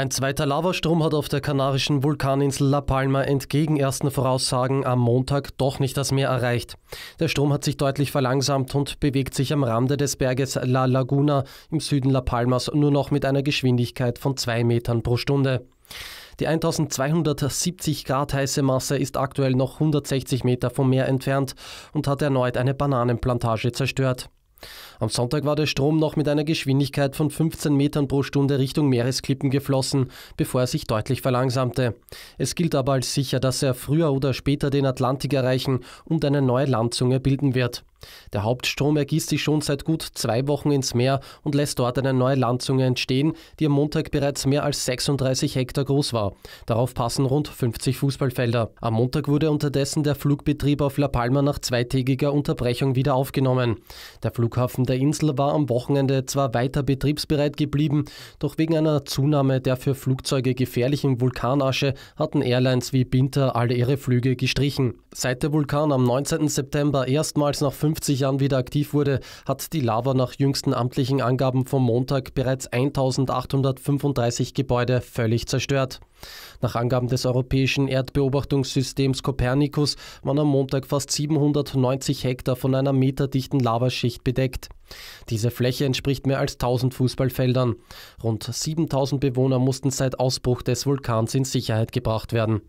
Ein zweiter Lavastrom hat auf der kanarischen Vulkaninsel La Palma entgegen ersten Voraussagen am Montag doch nicht das Meer erreicht. Der Strom hat sich deutlich verlangsamt und bewegt sich am Rande des Berges La Laguna im Süden La Palmas nur noch mit einer Geschwindigkeit von zwei Metern pro Stunde. Die 1270 Grad heiße Masse ist aktuell noch 160 Meter vom Meer entfernt und hat erneut eine Bananenplantage zerstört. Am Sonntag war der Strom noch mit einer Geschwindigkeit von 15 Metern pro Stunde Richtung Meeresklippen geflossen, bevor er sich deutlich verlangsamte. Es gilt aber als sicher, dass er früher oder später den Atlantik erreichen und eine neue Landzunge bilden wird. Der Hauptstrom ergießt sich schon seit gut zwei Wochen ins Meer und lässt dort eine neue Landzunge entstehen, die am Montag bereits mehr als 36 Hektar groß war. Darauf passen rund 50 Fußballfelder. Am Montag wurde unterdessen der Flugbetrieb auf La Palma nach zweitägiger Unterbrechung wieder aufgenommen. Der Flughafen der Insel war am Wochenende zwar weiter betriebsbereit geblieben, doch wegen einer Zunahme der für Flugzeuge gefährlichen Vulkanasche hatten Airlines wie Binter alle ihre Flüge gestrichen. Seit der Vulkan am 19. September erstmals nach fünf 50 Jahren wieder aktiv wurde, hat die Lava nach jüngsten amtlichen Angaben vom Montag bereits 1835 Gebäude völlig zerstört. Nach Angaben des europäischen Erdbeobachtungssystems Copernicus waren am Montag fast 790 Hektar von einer meterdichten Lavaschicht bedeckt. Diese Fläche entspricht mehr als 1000 Fußballfeldern. Rund 7000 Bewohner mussten seit Ausbruch des Vulkans in Sicherheit gebracht werden.